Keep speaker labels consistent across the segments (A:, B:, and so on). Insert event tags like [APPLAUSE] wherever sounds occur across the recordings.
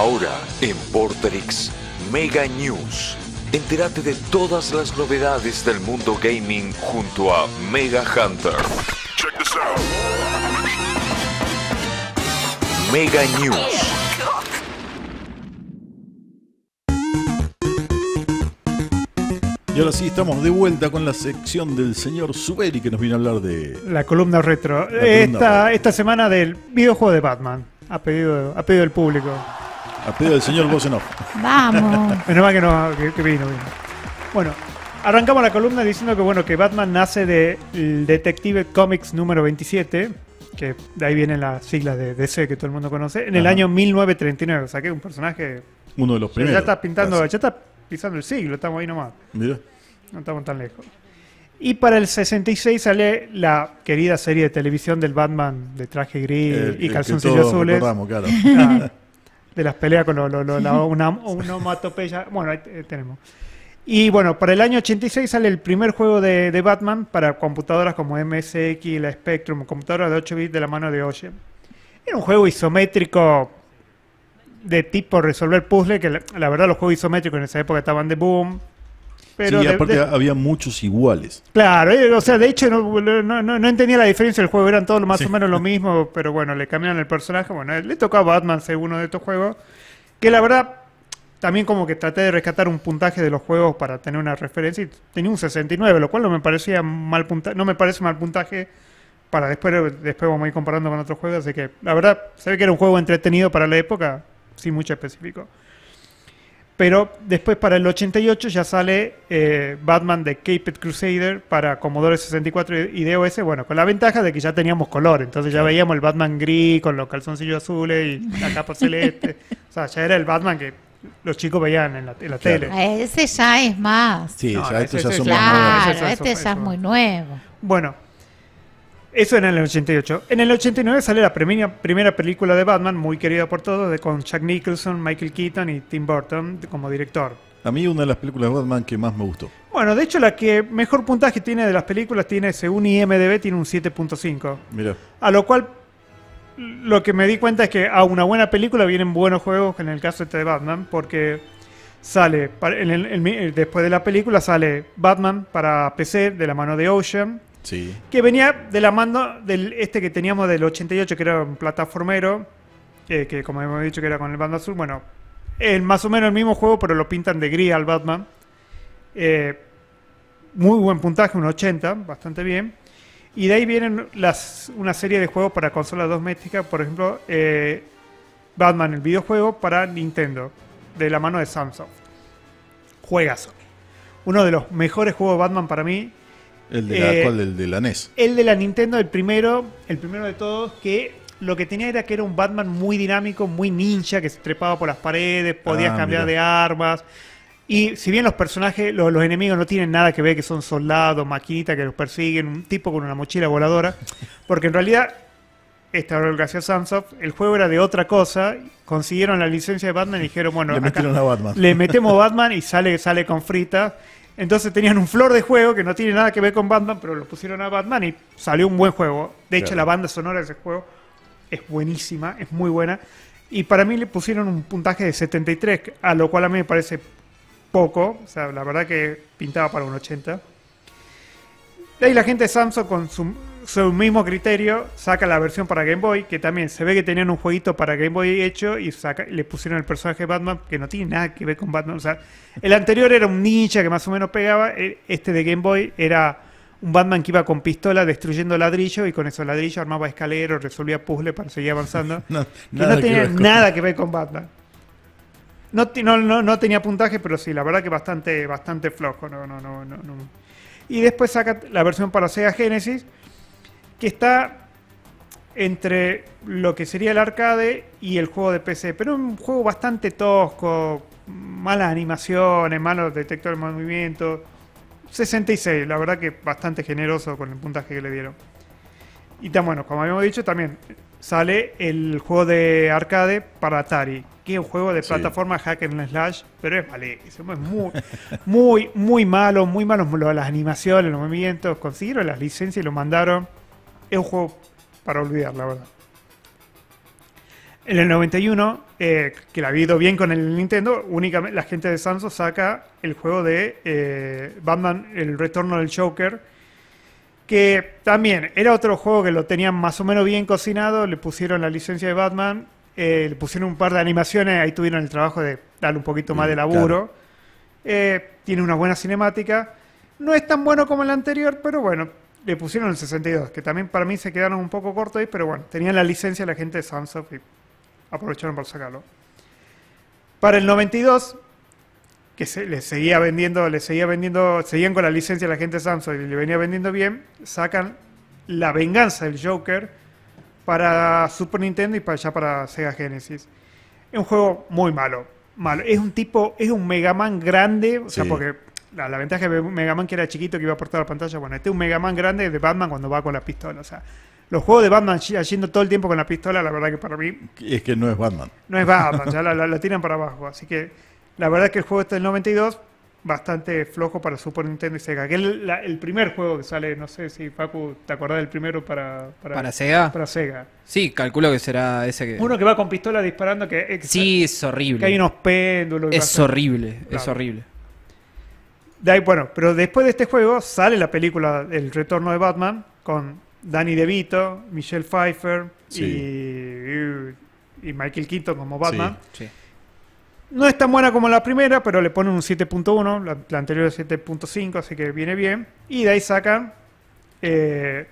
A: Ahora en Portrix Mega News. Entérate de todas las novedades del mundo gaming junto a Mega Hunter. Mega News. Oh y ahora sí, estamos de vuelta con la sección del señor Suberi que nos viene a hablar de...
B: La columna retro. esta, semana del videojuego de Batman, Ha pedido, a pedido del público.
A: A pedido del señor Bosenov.
B: Vamos. Menos mal que, no, que, vino, vino. Bueno, arrancamos la columna diciendo que, bueno, que Batman nace del de Detective Comics número 27, que de ahí vienen las siglas de DC que todo el mundo conoce, en el año 1939. O sea, que es un personaje... Uno de los primeros. Ya estás pintando, ya estás pisando el siglo, estamos ahí nomás. Mira. No estamos tan lejos. Y para el 66 sale la querida serie de televisión del Batman de traje gris y calzoncillos azules. Claro. [LAUGHS] Ah, de las peleas con la, Bueno, ahí eh, tenemos. Y bueno, para el año 86 sale el primer juego de, Batman para computadoras como MSX, la Spectrum, computadoras de 8 bits de la mano de Oye. Era un juego isométrico de tipo resolver puzzle, que la verdad los juegos isométricos en esa época estaban de boom. Pero sí, aparte había
A: muchos iguales. Claro, eh, o sea, de hecho
B: no, entendía la diferencia del juego, eran todos más o menos lo mismo, pero bueno, le cambiaron el personaje. Bueno, le tocó a Batman ser uno de estos juegos, que la verdad, también como que traté de rescatar un puntaje de los juegos para tener una referencia y tenía un 69, lo cual no me parecía mal puntaje, no me parece mal puntaje para después, después vamos a ir comparando con otros juegos, así que la verdad, se ve que era un juego entretenido para la época, sin mucho específico. Pero después para el 88 ya sale eh, Batman de Cape Crusader para Commodore 64 y DOS, bueno, con la ventaja de que ya teníamos color, entonces ya veíamos el Batman gris con los calzoncillos azules y la capa celeste, [LAUGHS] o sea, ya era el Batman que los chicos veían en la, tele.
C: Eh, ese ya es más. Sí, claro, este ya es muy nuevo.
B: Bueno, eso era en el 88. En el 89 sale la primera, película de Batman, muy querida por todos, con Jack Nicholson, Michael Keaton y Tim Burton como director. A mí una de las
A: películas de Batman que más me gustó.
B: Bueno, de hecho la que mejor puntaje tiene de las películas tiene, según IMDB, tiene un 7.5. Mira. A lo cual lo que me di cuenta es que a una buena película vienen buenos juegos, en el caso este de Batman, porque sale, después de la película sale Batman para PC de la mano de Ocean, que venía de la mano del este que teníamos del 88, que era un plataformero, eh, que como hemos dicho que era con el bando azul. Bueno, más o menos el mismo juego, pero lo pintan de gris al Batman. Eh, muy buen puntaje, un 80, bastante bien. Y de ahí vienen las, una serie de juegos para consolas domésticas, por ejemplo, eh, Batman, el videojuego para Nintendo, de la mano de Samsung. Juegas Uno de los mejores juegos Batman para mí,
A: ¿El de la, eh, ¿El de la NES?
B: El de la Nintendo, el primero, el primero de todos, que lo que tenía era que era un Batman muy dinámico, muy ninja, que se trepaba por las paredes, podía ah, cambiar de armas. Y si bien los personajes, los, enemigos no tienen nada que ver, que son soldados, maquinitas que los persiguen, un tipo con una mochila voladora, [LAUGHS] porque en realidad, esta gracias a el juego era de otra cosa, consiguieron la licencia de Batman y dijeron, bueno, le, acá, a Batman. metemos [LAUGHS] Batman y sale, sale con fritas. Entonces tenían un flor de juego que no tiene nada que ver con Batman, pero lo pusieron a Batman y salió un buen juego. De hecho, la banda sonora de ese juego es buenísima, es muy buena. Y para mí le pusieron un puntaje de 73, a lo cual a mí me parece poco. O sea, la verdad que pintaba para un 80. Y ahí la gente de Samsung con su su mismo criterio, saca la versión para Game Boy, que también se ve que tenían un jueguito para Game Boy hecho y le pusieron el personaje Batman, que no tiene nada que ver con Batman. O sea, el anterior era un ninja que más o menos pegaba, e, este de Game Boy era un Batman que iba con pistola destruyendo ladrillo y con esos ladrillos armaba escaleros, resolvía puzzles para seguir avanzando. [LAUGHS] no, no tenía nada que ver con Batman. No, tenía puntaje, pero sí, la verdad que bastante, bastante flojo. No, no, no, no, Y después saca la versión para Sega Genesis que está entre lo que sería el arcade y el juego de PC, pero un juego bastante tosco, malas animaciones, malos detectores de movimiento. 66, la verdad que bastante generoso con el puntaje que le dieron. Y tan bueno, como habíamos dicho, también sale el juego de arcade para Atari, que es un juego de plataforma hack and slash, pero es malísimo, es muy, muy, muy malo, muy malos las animaciones, los movimientos. Consiguieron las licencias y lo mandaron es un juego para olvidar, la verdad. En el 91, eh, que la ha habido bien con el Nintendo, únicamente la gente de Sanso saca el juego de eh, Batman, el retorno del Joker, que también era otro juego que lo tenían más o menos bien cocinado, le pusieron la licencia de Batman, eh, le pusieron un par de animaciones, ahí tuvieron el trabajo de darle un poquito más mm, de laburo. tiene una buena cinemática. No es tan bueno como el anterior, pero bueno, le pusieron el 62, que también para mí se quedaron un poco cortos ahí, pero bueno, tenían la licencia la gente de Samsung y aprovecharon para sacarlo. Para el 92, que se, le seguía vendiendo, le seguía vendiendo, seguían con la licencia la gente de Samsung y le venía vendiendo bien, sacan La Venganza del Joker para Super Nintendo y para allá para Sega Genesis. Es un juego muy malo, malo. Es un tipo, es un Mega Man grande, o sea, porque la, ventaja de Mega Man que era chiquito que iba a portar la pantalla. Bueno, este es un Mega Man grande de Batman cuando va con la pistola. O sea, los juegos de Batman yendo todo el tiempo con la pistola, la verdad que para mí.
A: Es que no es Batman. No es Batman, ya
B: la, tiran para abajo. Así que la verdad es que el juego está del 92, bastante flojo para Super Nintendo y Sega. Que es el, primer juego que sale, no sé si Paco, ¿te acordás del primero para, para, Sega? Para Sega.
C: Sí, calculo que será ese que. Uno
B: que va con pistola disparando que. sí, es horrible. Que hay unos péndulos. Es horrible, es horrible. De ahí, bueno, pero después de este juego sale la película El Retorno de Batman con Danny DeVito, Michelle Pfeiffer y, Michael Keaton como Batman. No es tan buena como la primera, pero le ponen un 7.1, la, anterior es 7.5, así que viene bien. Y de ahí sacan, eh,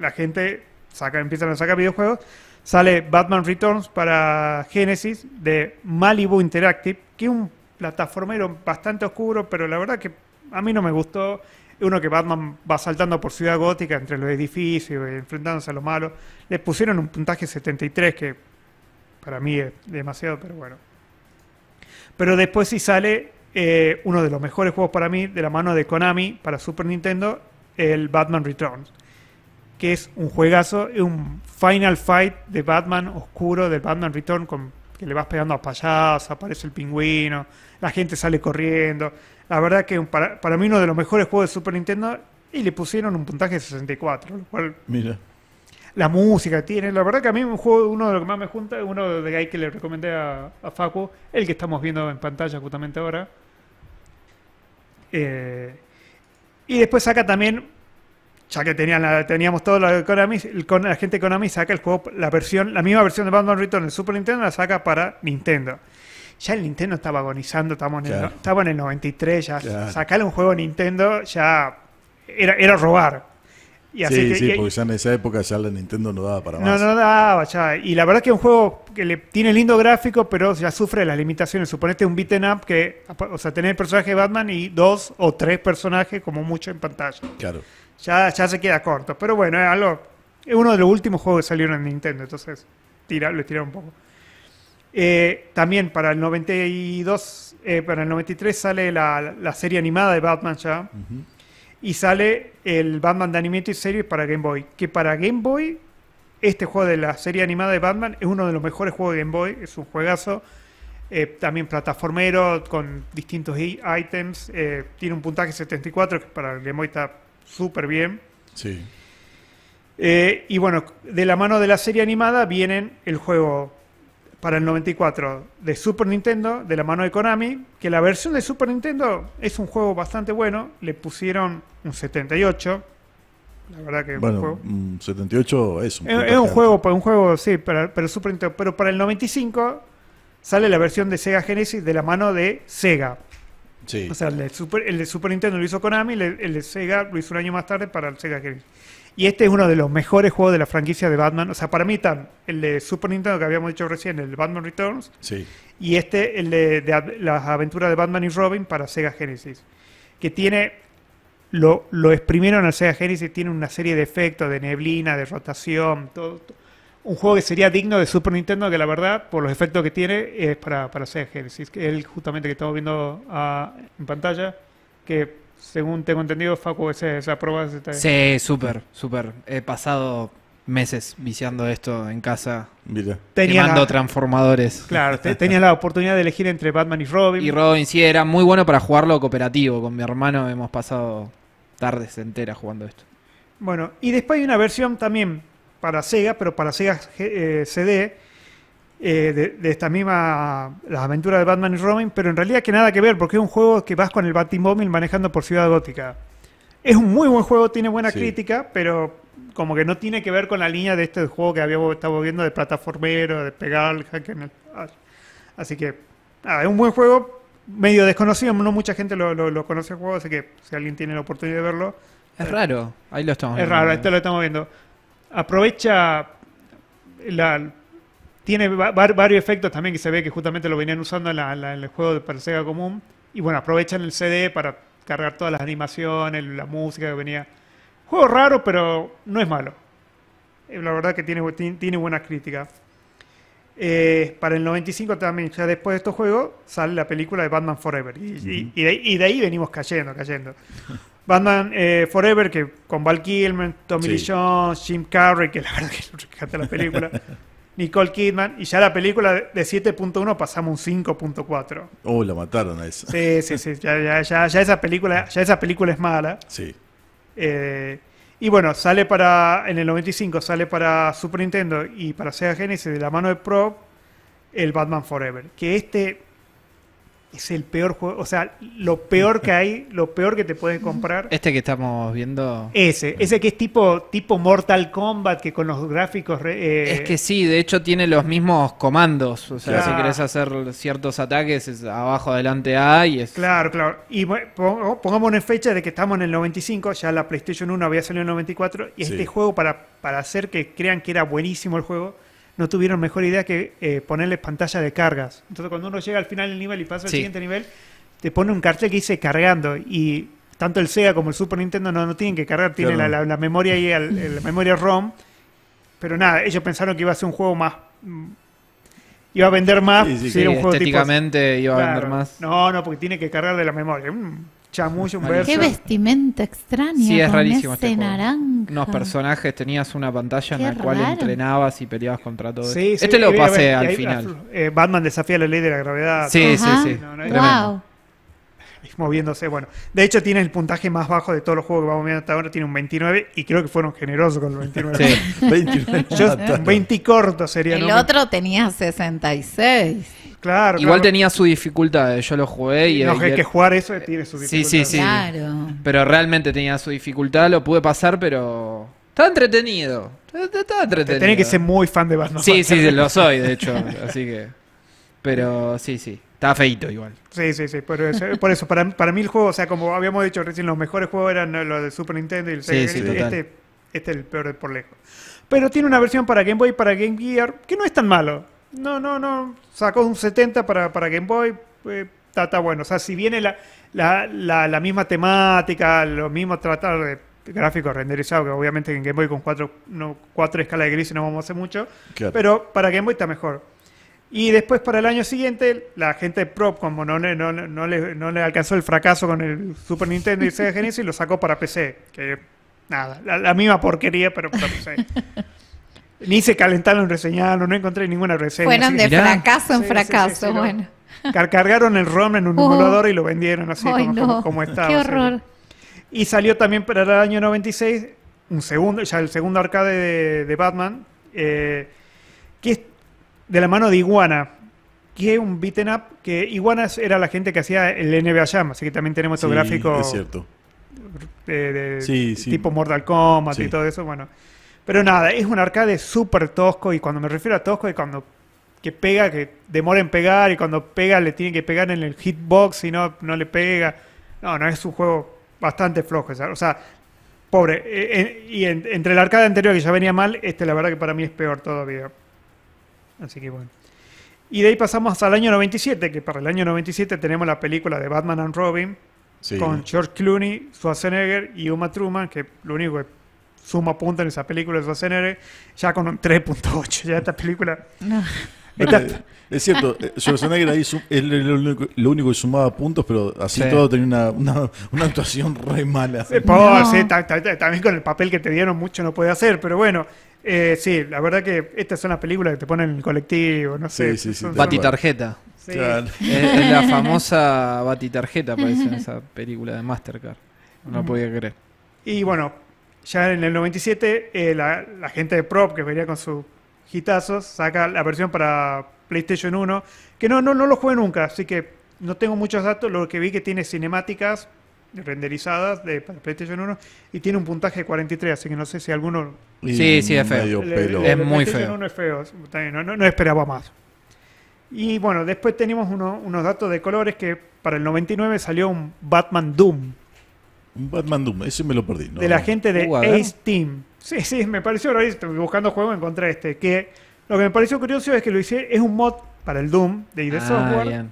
B: la gente saca, empiezan a sacar videojuegos. Sale Batman Returns para Genesis de Malibu Interactive, que es un plataformero bastante oscuro, pero la verdad que a mí no me gustó. Uno que Batman va saltando por Ciudad Gótica entre los edificios, eh, enfrentándose a los malo. Le pusieron un puntaje 73, que para mí es demasiado, pero bueno. Pero después sí sale eh, uno de los mejores juegos para mí, de la mano de Konami para Super Nintendo, el Batman Returns. Que es un juegazo, un Final Fight de Batman oscuro, del Batman Return, que le vas pegando a payaso, aparece el pingüino la gente sale corriendo. La verdad que para, para mí uno de los mejores juegos de Super Nintendo y le pusieron un puntaje de 64, lo cual... Mira. La música tiene, la verdad que a mí un juego, uno de los que más me junta, uno de los que le recomendé a, a Facu, el que estamos viendo en pantalla justamente ahora. Eh, y después saca también, ya que tenían la, teníamos todo la, Konami, la gente de Konami saca el juego, la versión, la misma versión de Bandon Return en Super Nintendo la saca para Nintendo ya el Nintendo estaba agonizando, estamos en, el, en el 93, ya sacar sacarle un juego a Nintendo ya era, era robar. sí, sí, porque
A: ya en esa época ya la Nintendo no daba para
B: más. No, no daba, ya. Y la verdad que es un juego que le, tiene lindo gráfico, pero ya sufre las limitaciones. Suponete un beaten up que, o sea, tener el personaje de Batman y dos o tres personajes como mucho en pantalla. Claro. Ya, ya se queda corto. Pero bueno, es uno de los últimos juegos que salieron en Nintendo, entonces tira, lo tirado un poco. Eh, también para el 92, eh, para el 93 sale la, serie animada de Batman ya. Y sale el Batman de Animated series para Game Boy. Que para Game Boy, este juego de la serie animada de Batman es uno de los mejores juegos de Game Boy. Es un juegazo. Eh, también plataformero con distintos items tiene un puntaje 74 que para Game Boy está súper bien. y bueno, de la mano de la serie animada vienen el juego para el 94 de Super Nintendo, de la mano de Konami, que la versión de Super Nintendo es un juego bastante bueno, le pusieron un 78. La verdad que un juego.
A: 78 es un, es, es un juego,
B: pues, un juego sí, pero Super pero para el 95 sale la versión de Sega Genesis de la mano de Sega. Sí. O sea, el de Super, Nintendo lo hizo Konami, el de Sega lo hizo un año más tarde para el Sega Genesis. Y este es uno de los mejores juegos de la franquicia de Batman. O sea, para mí tan el de Super Nintendo que habíamos dicho recién, el Batman Returns. Sí. Y este, el de, las aventuras de Batman y Robin para Sega Genesis. Que tiene lo, lo exprimieron al Sega Genesis, tiene una serie de efectos, de neblina, de rotación, todo, Un juego que sería digno de Super Nintendo, que la verdad, por los efectos que tiene, es para, para Sega Genesis. Que él, justamente, que estamos viendo ah, en pantalla, que según tengo entendido, Facu, esa prueba se Sí, súper,
C: súper. He pasado meses viciando esto en casa. teniendo transformadores. Claro, [LAUGHS] tenía
B: la oportunidad de elegir entre Batman y Robin. Y
C: Robin sí era muy bueno para jugarlo cooperativo. Con mi hermano hemos pasado tardes enteras jugando esto.
B: Bueno, y después hay una versión también para Sega, pero para Sega eh, CD, eh, de, esta misma, las aventuras de Batman y Robin, pero en realidad que nada que ver, porque es un juego que vas con el Batimóvil manejando por Ciudad Gótica. Es un muy buen juego, tiene buena crítica, pero como que no tiene que ver con la línea de este juego que habíamos estado viendo de plataformero, de pegar, hack en el... Ah. Así que, nada, es un buen juego, medio desconocido, no mucha gente lo, conoce el juego, así que si alguien tiene la oportunidad de verlo. Es eh, raro,
C: ahí lo estamos es viendo. Es raro, esto
B: lo estamos viendo. Aprovecha la, tiene varios efectos también que se ve que justamente lo venían usando en, el juego de para común. Y bueno, aprovechan el CD para cargar todas las animaciones, la música que venía. Juego raro, pero no es malo. Eh, la verdad que tiene, tiene buenas críticas. Eh, para el 95 también, ya después de estos juegos, sale la película de Batman Forever. Y, de, ahí venimos cayendo, cayendo. [LAUGHS] Batman eh, Forever, que con Val Kilmer, Tommy Lee Jones, Jim Carrey, que la verdad que de [LAUGHS] la película. Nicole Kidman, y ya la película de 7.1 pasamos un 5.4.
A: Oh, la mataron a esa.
B: Sí, sí, sí, ya, esa, película, ya esa película es mala. Sí. Eh, y bueno, sale para, en el 95 sale para Super Nintendo y para Sega Genesis de la mano de Pro el Batman Forever, que este es el peor juego, o sea, lo peor que hay, lo peor que te pueden comprar.
C: Este que estamos viendo. Ese,
B: ese que es tipo, tipo Mortal Kombat, que con los gráficos... Eh, es que
C: sí, de hecho tiene los mismos comandos, o sea, si querés hacer ciertos ataques, es abajo, adelante, hay. es...
B: Claro, claro. Y pongamos oh, en fecha de que estamos en el 95, ya la PlayStation 1 había salido en el 94, y este juego para, para hacer que crean que era buenísimo el juego no tuvieron mejor idea que eh, ponerles pantalla de cargas. Entonces cuando uno llega al final del nivel y pasa al siguiente nivel, te pone un cartel que dice cargando y tanto el Sega como el Super Nintendo no, no tienen que cargar, tiene la, memoria la memoria ROM. Pero nada, ellos pensaron que iba a ser un juego más... Mm, iba a vender más. Sí, un iba a vender más. No, no, porque tiene que cargar de la memoria. Mm. Chamuyo, un verso. Qué
C: vestimenta extraña. Sí, es rarísimo. este naranja. Unos personajes, tenías una pantalla en la cual entrenabas y peleabas contra todo. Sí, este lo pasé al final.
B: Eh, Batman desafía la ley de la gravedad. Sí, sí, sí. wow. Moviéndose, bueno. De hecho, tiene el puntaje más bajo de todos los juegos que vamos viendo hasta ahora, tiene un 29 y creo que fueron generosos con el 29. 29. [LAUGHS] Yo, 20 corto sería. El otro tenía 66. Igual
C: tenía su dificultad, yo lo jugué y... No, es que jugar
B: eso tiene su dificultad. Sí, sí, sí.
C: Pero realmente tenía su dificultad, lo pude pasar, pero... Está entretenido. Está entretenido. que ser
B: muy fan de Batman. Sí, sí, lo soy, de hecho.
C: Así que... Pero sí, sí. Está feito igual.
B: Sí, sí, sí. Por eso, para, para, mí el juego, o sea, como habíamos dicho recién, los mejores juegos eran los de Super Nintendo y el este, este es el peor por lejos. Pero tiene una versión para Game Boy y para Game Gear que no es tan malo. No, no, no. Sacó un 70 para, para Game Boy. está, eh, bueno. O sea, si viene la, la, la, misma temática, lo mismo tratar de gráficos renderizados, que obviamente en Game Boy con cuatro, no, cuatro escalas de gris no vamos a hacer mucho, pero para Game Boy está mejor. Y después para el año siguiente, la gente de Prop, como no, no, no, le, no le alcanzó el fracaso con el Super Nintendo y Sega Genesis, lo sacó para PC, que nada, la, la misma porquería, pero para PC. [LAUGHS] Ni se calentaron, reseñaron, no encontré ninguna reseña. Fueron de fracaso en fracaso, bueno. cargaron el rom en un uh. emulador y lo vendieron así como, estaba. Qué horror. Y salió también para el año 96 un segundo, ya el segundo arcade de, Batman, eh, que es de la mano de Iguana, que es un beaten up, que Iguana era la gente que hacía el NBA Jam, así que también tenemos estos gráficos. cierto. sí, sí. tipo Mortal Kombat y todo eso, bueno. Pero nada, es un arcade súper tosco y cuando me refiero a tosco es cuando que pega, que demora en pegar y cuando pega le tiene que pegar en el hitbox y no, no le pega. No, no, es un juego bastante flojo. O sea, pobre. Eh, eh, y entre el arcade anterior que ya venía mal, este la verdad que para mí es peor todavía. Así que bueno. Y de ahí pasamos al año 97, que para el año 97 tenemos la película de Batman and Robin, con George Clooney, Schwarzenegger y Uma Truman, que lo único que suma puntos en esa película de Schwarzenegger, ya con un 3.8, ya esta película... Eh, es cierto, eh, Schwarzenegger ahí
A: lo único, lo único, que sumaba puntos, pero así todo tenía una, una, actuación re mala. Eh,
B: también con el papel que te dieron mucho no puede hacer, pero bueno, sí, la verdad que esta es una película que te ponen en el colectivo, no sé. Sí, sí. batitarjeta. Claro. la famosa batitarjeta, parece, en
C: esa película de Mastercard. No podía creer.
B: Y bueno, ya en el 97, eh, la, gente de Prop, que venía con sus hitazos, saca la versión para PlayStation 1, que no, no, no lo jugué nunca, así que no tengo muchos datos. Lo que vi que tiene cinemáticas renderizadas de PlayStation 1 y tiene un puntaje de 43, así que no sé si alguno... Sí, sí, es feo. es muy feo. 1 es feo, no, esperaba más. Y bueno, después tenemos uno, unos datos de colores que para el 99 salió un
A: Batman Doom. Batman Doom, ese me lo perdí. de
B: la gente de uh, Ace Team. Sí, sí, me pareció estoy Buscando juego encontré este. Que lo que me pareció curioso es que lo hice, es un mod para el Doom de ID ah, Software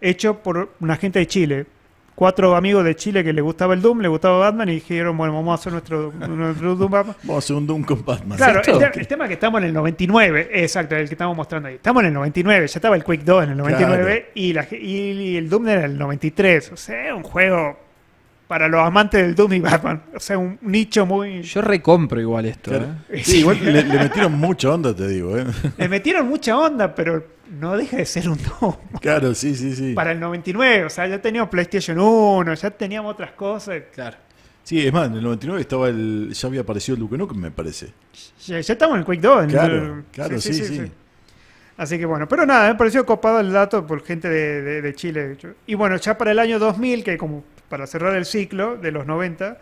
B: hecho por una gente de Chile. Cuatro amigos de Chile que les gustaba el Doom, le gustaba Batman y dijeron, bueno, vamos a hacer nuestro, Doom Batman. [LAUGHS] Vamos a hacer un Doom con Batman. Claro, el, tema es que estamos en el 99, exacto, el que estamos mostrando ahí. Estamos en el 99, ya estaba el Quick 2 en el 99 y, y el Doom era el 93. O sea, un juego para los amantes del Doom y Batman. O sea, un nicho muy. Yo recompro igual
A: esto. ¿eh? Sí, igual le, metieron mucha onda, te digo. ¿eh?
B: Le metieron mucha onda, pero no deja de ser un Doom.
A: Claro, sí, sí, sí. Para el
B: 99, o sea, ya teníamos PlayStation 1, ya teníamos
A: otras cosas. Claro. Sí, es más, en el 99 estaba el, ya había aparecido el Luke Nukem, me parece.
B: Ya, estamos en el Quake 2. Claro, claro, sí sí, Así que bueno, pero nada, me pareció copado el dato por gente de, de Chile. Y bueno, ya para el año 2000, que como para cerrar el ciclo de los 90,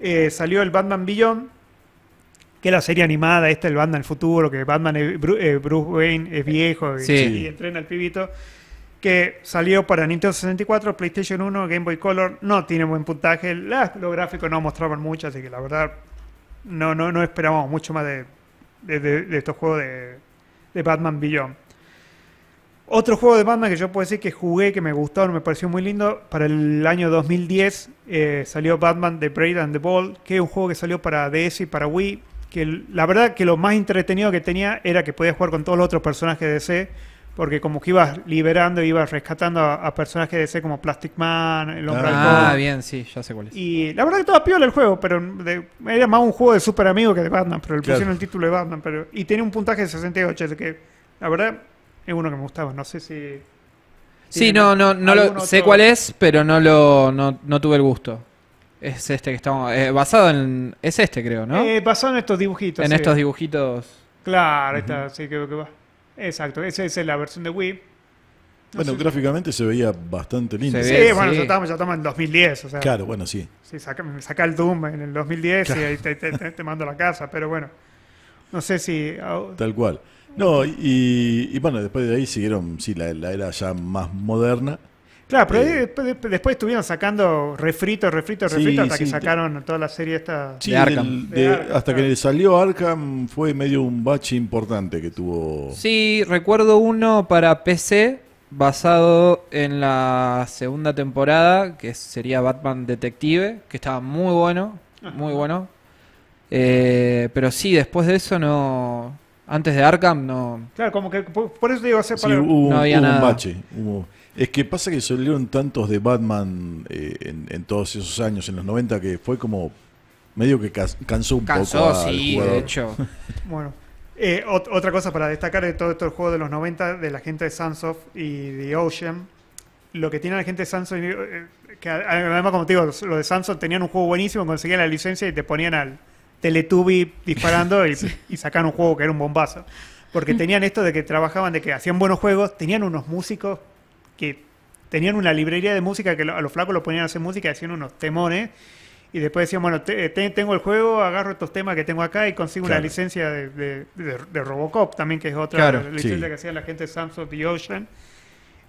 B: eh, salió el Batman Beyond, que es la serie animada, esta el Batman del futuro, que Batman eh, Bruce Wayne es viejo y, entrena al pibito, que salió para Nintendo 64, PlayStation 1, Game Boy Color, no tiene buen puntaje, los gráficos no mostraban mucho, así que la verdad no, no, no esperábamos mucho más de, estos juegos de, de Batman Beyond. Otro juego de Batman que yo puedo decir que jugué, que me gustó, me pareció muy lindo, para el año 2010 eh, salió Batman The Braid and the Ball, que es un juego que salió para DS y para Wii, que la verdad que lo más entretenido que tenía era que podías jugar con todos los otros personajes de DC, porque como que ibas liberando, ibas rescatando a, personajes de DC como Plastic Man, el hombre Ah,
C: bien, sí, ya sé cuál es.
B: Y la verdad que estaba piola el juego, pero era más un juego de super amigo que de Batman, pero le pusieron el título de Batman, pero y tenía un puntaje de 68, así que la verdad es uno que me gustaba. No sé si. Sí, no, no, no lo, sé cuál
C: es, pero no lo no, no tuve el gusto. Es este que estamos. Eh, basado en. Es este, creo, ¿no? Eh, basado en estos dibujitos. En estos dibujitos.
B: Claro, está, sí, creo que va. Exacto, esa es la versión de Wii. bueno,
A: gráficamente se veía bastante lindo. sí, bueno, ya
B: estamos, ya estamos en 2010. O sea, claro, bueno, sí. Sí, saca, el Doom en el 2010 y te, mando la casa, pero bueno.
A: No sé si. Tal cual. No, y, bueno, después de ahí siguieron, sí, la, era ya más moderna. Claro, pero
B: eh, después, estuvieron sacando refritos, refrito, refritos, hasta que sacaron toda la serie esta sí, Arkham. Hasta
A: que salió Arkham fue medio un bache importante que tuvo.
B: Sí, recuerdo uno
C: para PC basado en la segunda temporada, que sería Batman Detective, que estaba muy bueno, muy bueno. Eh, pero sí, después de eso no, antes de Arkham no.
B: Claro, como que por, eso digo, hacer sí, para...
A: hubo, un bache. Es que pasa que salieron tantos de Batman eh, en, todos esos años, en los 90, que fue como medio que cansó un poco. Cansó, sí, de hecho.
B: [LAUGHS] bueno. Eh, otra cosa para destacar de todo esto el juego de los 90 de la gente de Sunsoft y de Ocean. Lo que tiene la gente de Sunsoft, eh, que además, como te digo, los, de Sunsoft tenían un juego buenísimo, conseguían la licencia y te ponían al, TeleTubi disparando [LAUGHS] y, sacaron un juego que era un bombazo. Porque [LAUGHS] tenían esto de que trabajaban, de que hacían buenos juegos, tenían unos músicos que tenían una librería de música que a los flacos los ponían a hacer música, y hacían unos temones. Y después decían, bueno, eh, tengo el juego, agarro estos temas que tengo acá y consigo una licencia de, Robocop también, que es otra licencia que hacía la gente de Samsung The Ocean.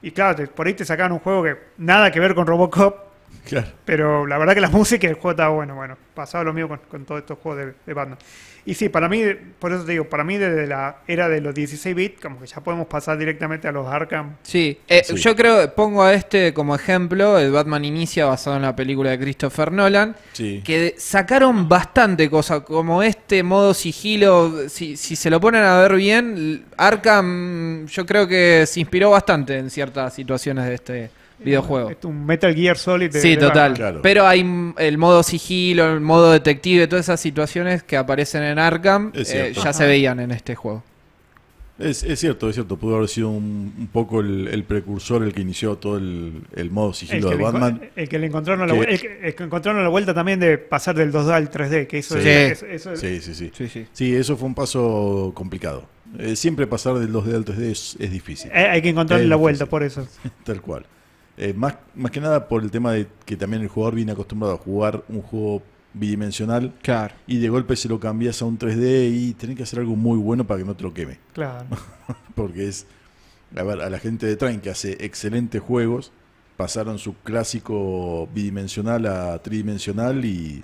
B: Y claro, por ahí te sacaban un juego que nada que ver con Robocop, [LAUGHS] Claro. Pero la verdad que la música y el juego estaba bueno. Bueno, pasaba lo mismo con, todos estos juegos de, Batman, Y sí, para mí, por eso te digo, para mí desde la era de los 16 bits, como que ya podemos pasar directamente a los Arkham.
C: Eh, sí, yo creo, pongo a este como ejemplo, el Batman Inicia basado en la película de Christopher Nolan, que sacaron bastante cosas, como este modo sigilo, si, si se lo ponen a ver bien, Arkham yo creo que se inspiró bastante en ciertas situaciones de este videojuego. un Metal Gear Solid. De, sí, total. Pero hay el modo sigilo, el modo detective, todas esas situaciones que aparecen en Arkham eh, ya se veían en este
B: juego.
A: Es, cierto, es cierto. Pudo haber sido un, poco el, precursor, el que inició todo el, modo sigilo de Batman.
B: El que le encontraron, la, la vuelta también de pasar del 2D al 3D, que eso, sí. eso
A: sí, sí, sí, eso fue un paso complicado. Eh, siempre pasar del 2D al 3D es, difícil. Eh, hay que encontrar la vuelta por eso. [LAUGHS] Tal cual. Eh, más, que nada por el tema de que también el jugador viene acostumbrado a jugar un juego bidimensional. Claro. Y de golpe se lo cambias a un 3D y tenés que hacer algo muy bueno para que no te lo queme. Claro. [LAUGHS] Porque es. A ver, a la gente de Train que hace excelentes juegos, pasaron su clásico bidimensional a tridimensional y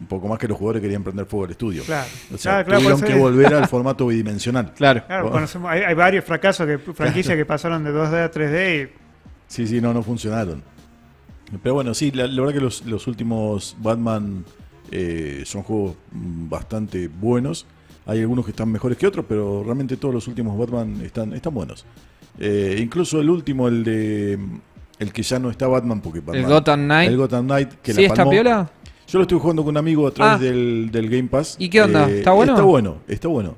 A: un poco más que los jugadores querían prender fuego al estudio. Claro. O sea, ah, tuvieron pues que volver al [LAUGHS] formato bidimensional. Claro. Oh.
B: hay, varios fracasos, que, [LAUGHS] franquicias
A: que pasaron de 2D a 3D y Sí, sí, no, no funcionaron. Pero bueno, sí, la, verdad que los, los últimos Batman eh, son juegos mm, bastante buenos. Hay algunos que están mejores que otros, pero realmente todos los últimos Batman están, están buenos. Eh, incluso el último, el de. Mm, el que ya no está Batman, porque Batman, El Gotham Knight. El Gotham que ¿Sí está piola? Yo lo estoy jugando con un amigo a través ah. del, del, Game Pass. ¿Y qué onda? Eh, ¿Está bueno? Está bueno, está bueno.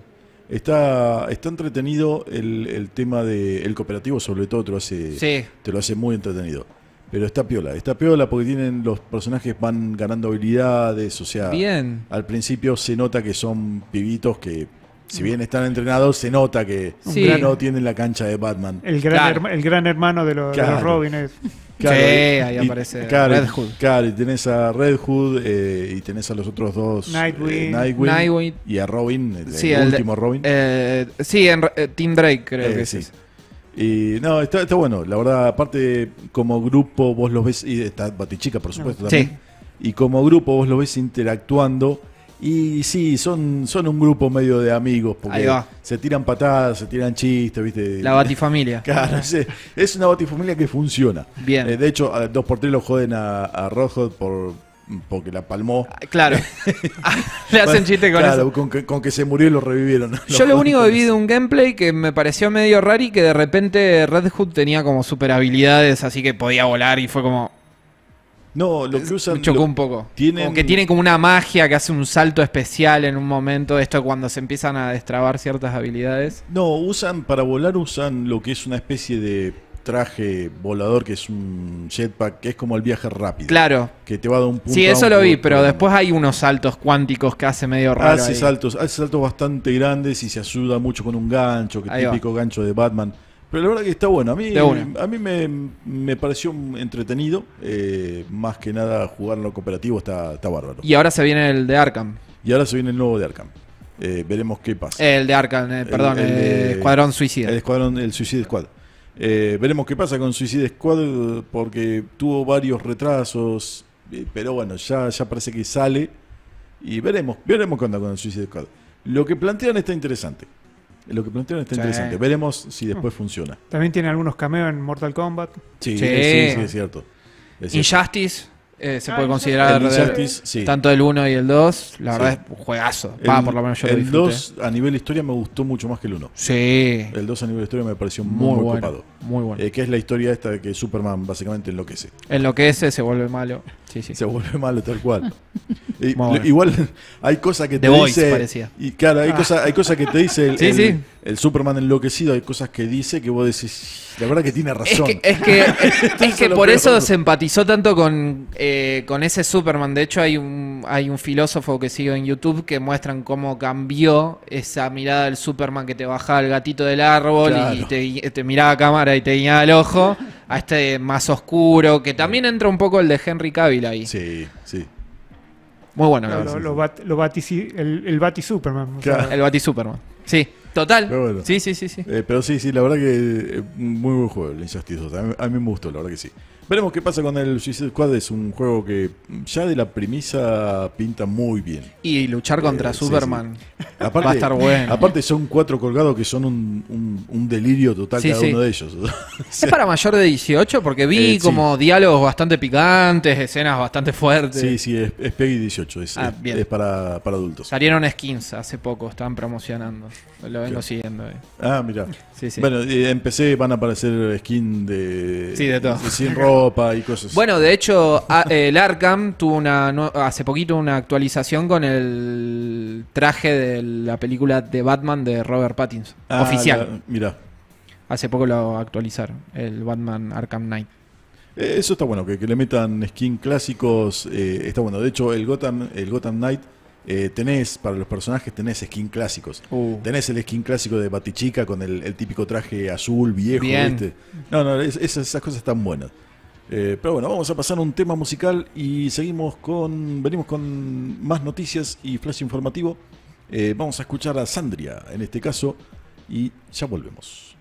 A: Está, está entretenido el, tema del cooperativo, sobre todo te lo hace, te lo hace muy entretenido. Pero está piola, está piola porque tienen los personajes van ganando habilidades, o sea, al principio se nota que son pibitos que si bien están entrenados, se nota que no tienen la cancha de Batman. El gran, el
B: gran hermano de, los, Robins. [LAUGHS] sí, ahí aparece Red
A: Hood. y tenés a Red Hood eh, y tenés a los otros dos. Eh, Nightwing. Y a Robin, el, último Robin.
C: Eh, sí, en, Team Drake creo que sí.
A: Y no, está, está, bueno. La verdad, aparte, como grupo vos los ves, y está Batichica por supuesto también. Y como grupo vos los ves interactuando y sí, son, son un grupo medio de amigos, porque se tiran patadas, se tiran chistes, ¿viste? La batifamilia. [LAUGHS] claro, es, una batifamilia que funciona. Bien. Eh, de hecho, dos 2 x lo joden a, a Rojo por, porque la palmó. Ah, claro. Ah, [LAUGHS] le hacen chiste con claro, Con que, se murió y lo revivieron. Yo lo
C: único que vi de un gameplay que me pareció medio raro y que de repente Red Hood tenía como super habilidades, así que podía volar y fue como,
A: no, lo que usan. Me chocó un poco. Tiene como que tienen
C: como una magia que hace un salto especial en un momento.
A: Esto cuando se empiezan a destrabar ciertas habilidades. No, usan. Para volar usan lo que es una especie de traje volador que es un jetpack, que es como el viaje rápido. Claro. Que te va dar un punto. Sí, eso lo vi, pero
C: después hay unos saltos cuánticos que hace medio raro. Hace saltos,
A: hace saltos bastante grandes y se ayuda mucho con un gancho, que típico gancho de Batman. Pero la verdad que está bueno. A mí, a mí me, pareció entretenido. Eh, más que nada jugar en lo cooperativo está, está bárbaro. Y ahora se viene el de Arkham. Y ahora se viene el nuevo de Arkham. Eh, veremos qué pasa. El de Arkham, eh, perdón, el, de Escuadrón Suicida. El Escuadrón, el Suicide Squad. veremos qué pasa con Suicide Squad porque tuvo varios retrasos. pero bueno, ya, ya parece que sale. Y veremos, veremos qué onda con el Suicide Squad. Lo que plantean está interesante. Lo que plantearon está interesante. Veremos si mm. después funciona.
B: También tiene algunos cameos en Mortal Kombat. Sí, sí, sí, es cierto. Injustice. Eh, se ah, puede considerar tanto el 1 y el 2. La verdad es un juegazo. Va, por lo menos
A: yo el 2 a nivel historia me gustó mucho más que el 1. Sí. El 2 a nivel historia me pareció muy, muy bueno, Muy bueno. Eh, que es la historia esta de que Superman básicamente enloquece. Enloquece, se vuelve malo. Sí, sí. Se vuelve malo tal cual. [LAUGHS] Igual [LAUGHS] hay cosas que te dice. Y claro, hay ah. cosas hay cosas que te dice Sí, sí, el Superman enloquecido, hay cosas que dice que vos decís, la verdad que tiene razón. Es que, es que, [LAUGHS] por eso se
C: empatizó tanto con, eh, con ese Superman. De hecho, hay un, hay un filósofo que sigo en YouTube que muestran cómo cambió esa mirada del Superman que te bajaba el gatito del árbol y te, miraba a cámara y te guiñaba el ojo, a este más oscuro, que también entra un poco el de Henry Cavill ahí. Sí, sí. Muy bueno.
B: bat, el, el Superman.
C: el Bati Superman, sí.
A: Total. Sí, sí, sí. sí. Eh, pero sí, sí, la verdad que eh, muy buen juego el Injustice a mí me gustó, la verdad que sí. Veremos qué pasa con el Suicide Squad. Es un juego que ya de la premisa pinta muy bien. Y luchar contra eh, Superman va a estar bueno. Aparte, son cuatro colgados que son un, delirio total cada uno de ellos.
C: [LAUGHS] ¿Es para mayor de 18? Porque vi eh, como diálogos bastante picantes, escenas
A: bastante fuertes. Sí, sí, es, Peggy 18. Es, ah, para, adultos. Salieron skins hace
C: poco, estaban promocionando. Lo vengo siguiendo. Ah, mira. Bueno,
A: eh, empecé, van a aparecer skins de. Sí, de todo. Sin [LAUGHS] y cosas.
C: Bueno, de hecho, el Arkham tuvo una hace poquito una actualización con el traje de la película de Batman de Robert Pattinson. Ah, oficial. mira. Hace poco lo actualizaron, el Batman Arkham Knight.
A: Eh, eso está bueno, que, le metan skin clásicos, eh, está bueno. De hecho, el Gotham, el Gotham Knight eh, tenés, para los personajes, tenés skin clásicos. Uh. Tenés el skin clásico de Batichica con el, típico traje azul viejo. No, no, esas, cosas están buenas. Eh, pero bueno, vamos a pasar a un tema musical y seguimos con. Venimos con más noticias y flash informativo. Eh, vamos a escuchar a Sandria en este caso y ya volvemos.